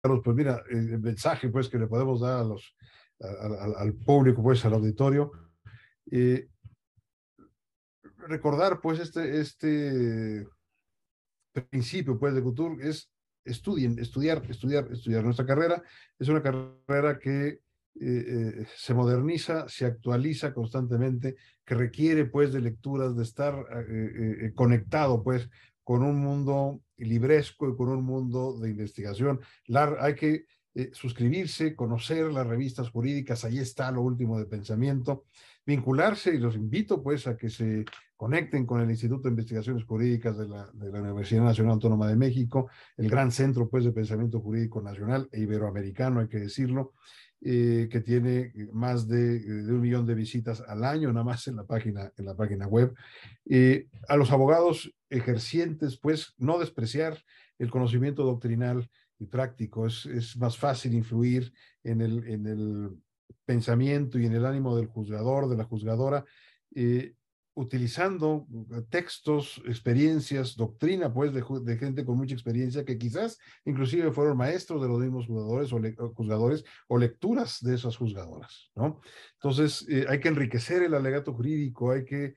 Carlos, pues mira, el mensaje pues, que le podemos dar a los, al, público, pues al auditorio, eh, recordar pues este, este principio pues de Couture es estudien, estudiar, estudiar, estudiar. Nuestra carrera es una carrera que eh, eh, se moderniza, se actualiza constantemente, que requiere pues de lecturas, de estar conectado pues con un mundo libresco y con un mundo de investigación. hay que eh, suscribirse, conocer las revistas jurídicas, ahí está lo último de pensamiento, vincularse y los invito pues a que se conecten con el Instituto de Investigaciones Jurídicas de la, Universidad Nacional Autónoma de México, el gran centro pues de pensamiento jurídico nacional e iberoamericano, hay que decirlo, eh, que tiene más eh, de, un millón de visitas al año, nada más en la página, en la página web. a los abogados ejercientes pues no despreciar el conocimiento doctrinal y práctico. Es, más fácil influir en el, en el, pensamiento y en el ánimo del juzgador, de la juzgadora, eh, utilizando eh, textos, experiencias, doctrina, pues, de, gente con mucha experiencia que quizás inclusive fueron maestros de los mismos jugadores o, juzgadores o lecturas de esas juzgadoras, ¿no? Entonces, eh, hay que enriquecer el alegato jurídico, hay que,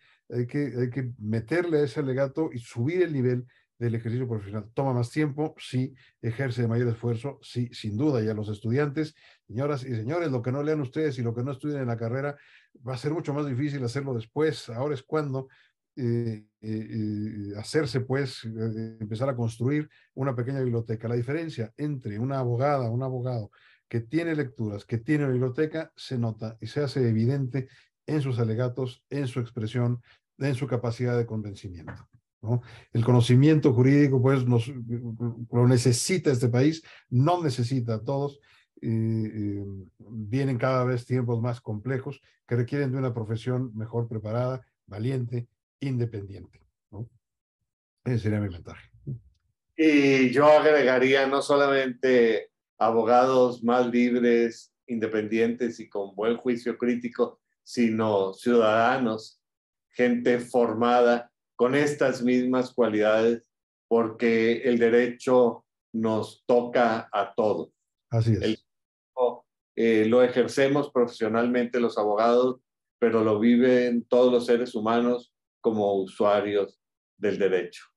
que, hay que meterle a ese alegato y subir el nivel del ejercicio profesional. Toma más tiempo, sí, ejerce de mayor esfuerzo, sí, sin duda. Y a los estudiantes, señoras y señores, lo que no lean ustedes y lo que no estudien en la carrera, va a ser mucho más difícil hacerlo después. Ahora es cuando eh, eh, eh, hacerse, pues, empezar a construir una pequeña biblioteca. La diferencia entre una abogada, un abogado que tiene lecturas, que tiene biblioteca, se nota y se hace evidente en sus alegatos, en su expresión, en su capacidad de convencimiento. El conocimiento jurídico, pues, lo necesita este país, no necesita a todos. vienen cada vez tiempos más complejos que requieren de una profesión mejor preparada, valiente, independiente. Ese sería mi mensaje. Y yo agregaría no solamente abogados más libres, independientes y con buen juicio crítico, sino ciudadanos, gente formada con estas mismas cualidades porque el derecho nos toca a todos. Así es. Eh, lo ejercemos profesionalmente los abogados, pero lo viven todos los seres humanos como usuarios del derecho.